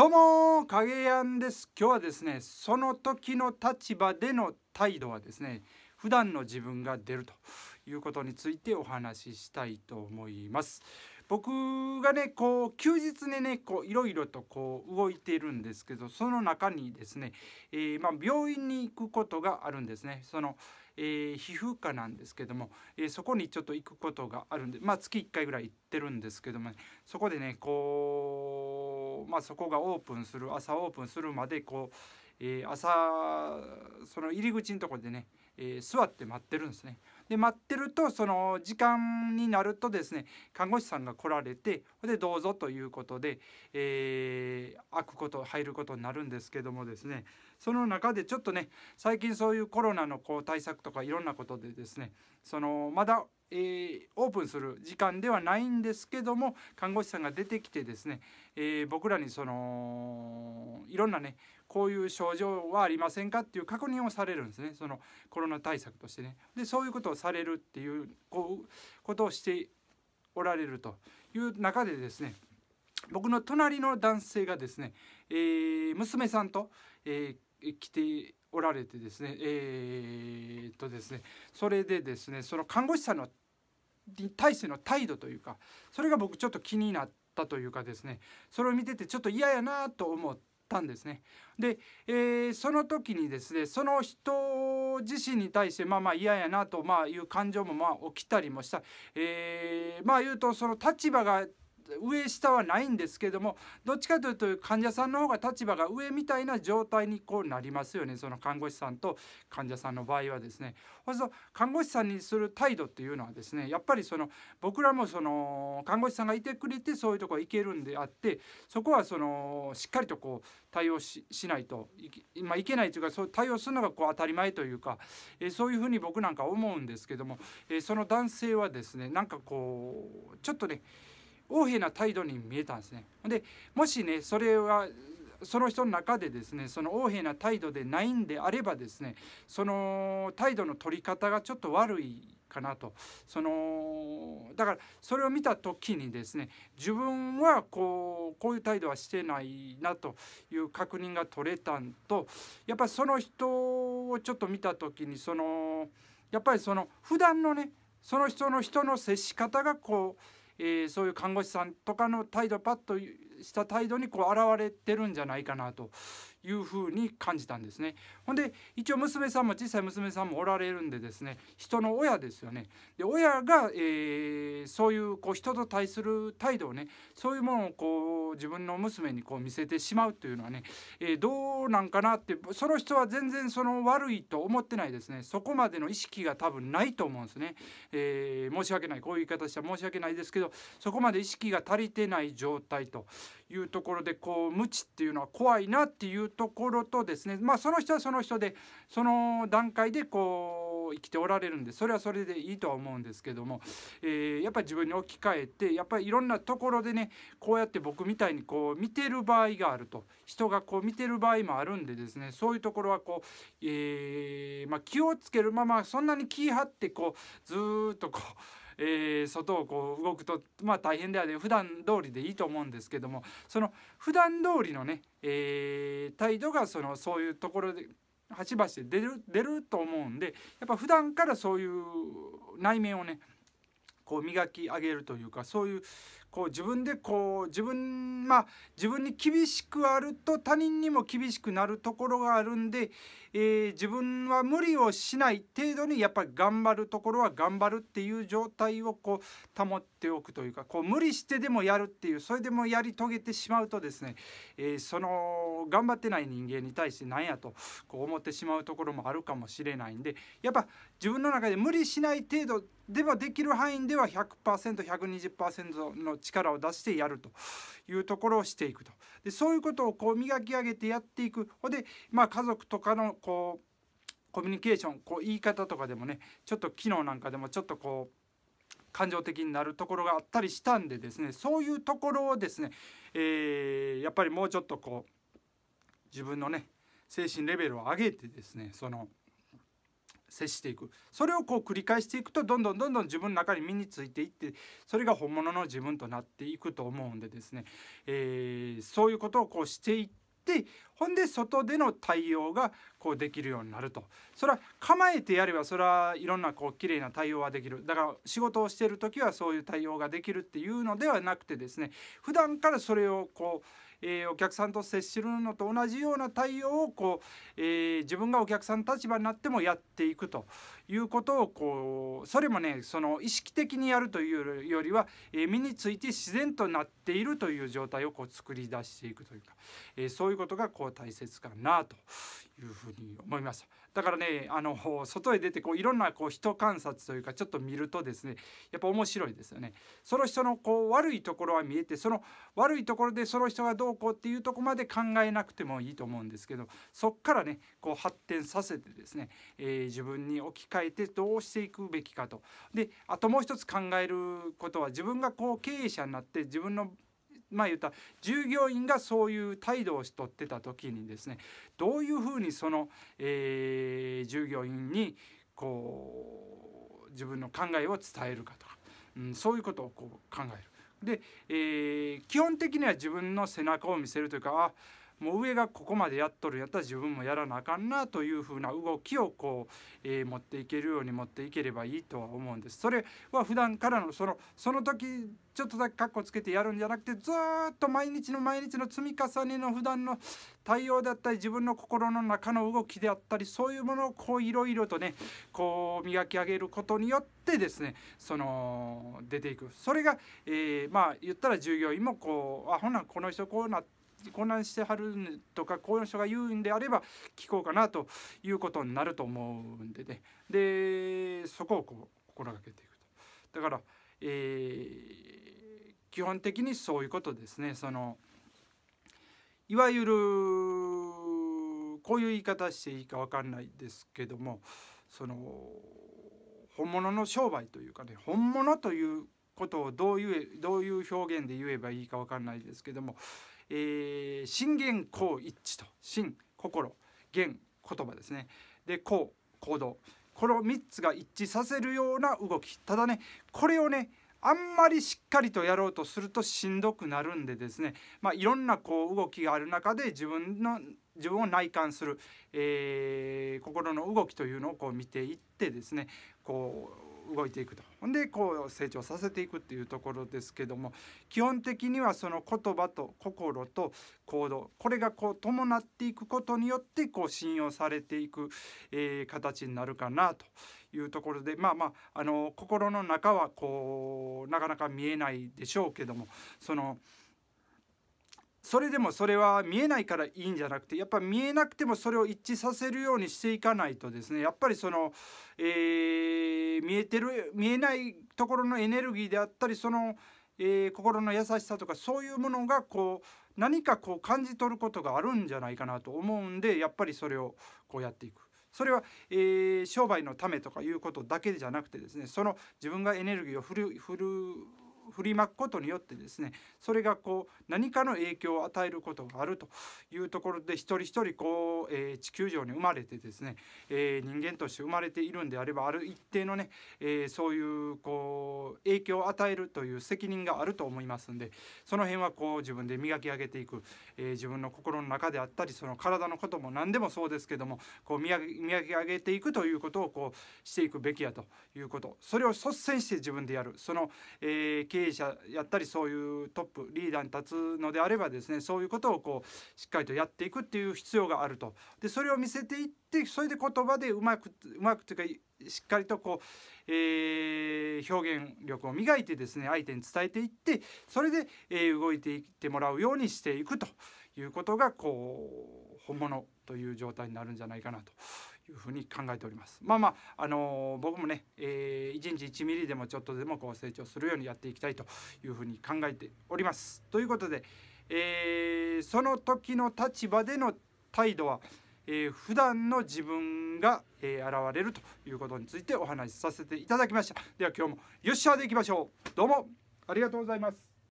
どうも影やんです今日はですねその時の立場での態度はですね普段の自分が出るということについてお話ししたいと思います僕がねこう休日でねこういろいろとこう動いているんですけどその中にですね、えー、ま病院に行くことがあるんですねその、えー、皮膚科なんですけども、えー、そこにちょっと行くことがあるんで、まあ、月1回ぐらい行ってるんですけども、ね、そこでねこう、まあ、そこがオープンする朝オープンするまでこうえー、朝その入り口のとこでね、えー、座って待ってるんですね。で待ってるとその時間になるとですね看護師さんが来られてでどうぞということで、えー、開くこと入ることになるんですけどもですねその中でちょっとね最近そういうコロナのこう対策とかいろんなことでですねそのまだえー、オープンする時間ではないんですけども看護師さんが出てきてですね、えー、僕らにそのいろんなねこういう症状はありませんかっていう確認をされるんですねそのコロナ対策としてね。でそういうことをされるっていうこうことをしておられるという中でですね僕の隣の男性がですね、えー、娘さんと、えー、来ておられてですねえー、っとですねそれでですねその看護師さんのに対しての態度というかそれが僕ちょっと気になったというかですねそれを見ててちょっと嫌やなと思ったんですね。で、えー、その時にですねその人自身に対してまあまあ嫌やなとまあいう感情もまあ起きたりもした、えー、まあ言うとその立場が上下はないんですけどもどっちかというと患者さんの方が立場が上みたいな状態にこうなりますよねその看護師さんと患者さんの場合はですね。看護師さんにする態度っていうのはですねやっぱりその僕らもその看護師さんがいてくれてそういうとこ行けるんであってそこはそのしっかりとこう対応しないといけ,、まあ、いけないというかそう対応するのがこう当たり前というか、えー、そういうふうに僕なんか思うんですけども、えー、その男性はですねなんかこうちょっとね横柄な態度に見えたんですね。でもしねそれはその人の中でですねその横柄な態度でないんであればですねその態度の取り方がちょっと悪いかなとそのだからそれを見た時にですね自分はこうこういう態度はしてないなという確認が取れたんとやっぱりその人をちょっと見た時にそのやっぱりその普段のねその人の人の接し方がこうえー、そういう看護師さんとかの態度パッとした態度にこう現れてるんじゃないかなというふうに感じたんですね。ほんで一応娘さんも小さい娘さんもおられるんでですね人の親ですよね。で親が、えー、そういうこう人と対する態度をねそういうものをこう自分の娘にこう見せてしまうというのはね、えー、どうなんかなってその人は全然その悪いと思ってないですねそこまでの意識が多分ないと思うんですね。えー、申し訳ないこういう言い方したら申し訳ないですけどそこまで意識が足りてない状態というところでこう無知っていうのは怖いなっていうところとですねまあその人はその人でその段階でこう生きておられるんでそれはそれでいいとは思うんですけども、えー、やっぱり自分に置き換えてやっぱりいろんなところでねこうやって僕みたいにこう見てる場合があると人がこう見てる場合もあるんでですねそういうところはこう、えー、まあ、気をつけるままそんなに気張ってこうずっとこう。えー、外をこう動くとまあ大変であね普段通りでいいと思うんですけどもその普段通りのね、えー、態度がそのそういうところで端々で出る出ると思うんでやっぱ普段からそういう内面をねこう磨き上げるというかそういうこう自分でこう自分まあ自分に厳しくあると他人にも厳しくなるところがあるんで、えー、自分は無理をしない程度にやっぱり頑張るところは頑張るっていう状態をこう保っておくというかこう無理してでもやるっていうそれでもやり遂げてしまうとですね、えー、その頑張ってない人間に対して何やとこう思ってしまうところもあるかもしれないんでやっぱ自分の中で無理しない程度ではできる範囲では 100%120% の力を出してやるというところをしていくとでそういうことをこう磨き上げてやっていくほで、まあ、家族とかのこうコミュニケーションこう言い方とかでもねちょっと機能なんかでもちょっとこう感情的になるところがあったりしたんでですねそういうところをですね、えー、やっぱりもうちょっとこう自分のね精神レベルを上げてですねその接していくそれをこう繰り返していくとどんどんどんどん自分の中に身についていってそれが本物の自分となっていくと思うんでですね、えー、そういうことをこうしていってほんで外での対応がこうできるようになるとそれは構えてやればそれはいろんなこう綺麗な対応はできるだから仕事をしてる時はそういう対応ができるっていうのではなくてですね普段からそれをこうえー、お客さんと接するのと同じような対応をこう、えー、自分がお客さん立場になってもやっていくということをこうそれもねその意識的にやるというよりは、え身について自然となっているという状態をこう作り出していくというか、えそういうことがこう大切かなというふうに思いますだからねあの外へ出てこういろんなこう人観察というかちょっと見るとですねやっぱ面白いですよね。その人のこう悪いところは見えてその悪いところでその人がどうこうっていうとこまで考えなくてもいいと思うんですけどそっからねこう発展させてですね、えー、自分に置き換ええてどうしていくべきかとであともう一つ考えることは自分がこう経営者になって自分のまあ言った従業員がそういう態度をしとってた時にですねどういうふうにその、えー、従業員にこう自分の考えを伝えるかとか、うん、そういうことをこう考える。で、えー、基本的には自分の背中を見せるというかあもう上がここまでやっとるやったら自分もやらなあかんなというふうな動きをこう、えー、持っていけるように持っていければいいとは思うんです。それは普段からのそのその時ちょっとだけカッコつけてやるんじゃなくてずっと毎日の毎日の積み重ねの普段の対応だったり自分の心の中の動きであったりそういうものをこういろいろとねこう磨き上げることによってですねその出ていくそれが、えー、まあ言ったら従業員もこうあほなこの人こうなって混乱してはるとかこういう人が言うんであれば聞こうかなということになると思うんでねでそこをこう心がけていくと。だから、えー、基本的にそういうことですねそのいわゆるこういう言い方していいか分かんないですけどもその本物の商売というかね本物ということをどういうどういう表現で言えばいいか分かんないですけどもえー、心言行一致と心心言言葉ですねで行行動この3つが一致させるような動きただねこれをねあんまりしっかりとやろうとするとしんどくなるんでですね、まあ、いろんなこう動きがある中で自分の自分を内観する、えー、心の動きというのをこう見ていってですねこう動いていくとほんでこう成長させていくっていうところですけども基本的にはその言葉と心と行動これがこう伴っていくことによってこう信用されていく、えー、形になるかなというところでまあまああの心の中はこうなかなか見えないでしょうけどもその。それでもそれは見えないからいいんじゃなくてやっぱ見えなくてもそれを一致させるようにしていかないとですねやっぱりその、えー、見えてる見えないところのエネルギーであったりその、えー、心の優しさとかそういうものがこう何かこう感じ取ることがあるんじゃないかなと思うんでやっぱりそれをこうやっていく。それは、えー、商売のためとかいうことだけじゃなくてですねその自分がエネルギーを振る振る振りまくことによってですねそれがこう何かの影響を与えることがあるというところで一人一人こう、えー、地球上に生まれてですね、えー、人間として生まれているんであればある一定のね、えー、そういうこう影響を与えるという責任があると思いますんでその辺はこう自分で磨き上げていく、えー、自分の心の中であったりその体のことも何でもそうですけどもこう磨き上げていくということをこうしていくべきやということそれを率先して自分でやるその、えー、経営者やったりそういうトップリーダーに立つのであればですねそういうことをこうしっかりとやっていくっていう必要があるとでそれを見せていってそれで言葉でうまくうまくというかしっかりとこう、えー、表現力を磨いてですね相手に伝えていってそれで、えー、動いていってもらうようにしていくということがこう本物という状態になるんじゃないかなというふうに考えております。まあまあ、あの僕もね、えー、1日1ミリでもちょっとでもこう成長するようにやっていきたいというふうに考えております。ということで、えー、その時の立場での態度は、えー、普段の自分が、えー、現れるということについてお話しさせていただきました。では今日もよっしゃでいきましょう。どうもありがとうございます。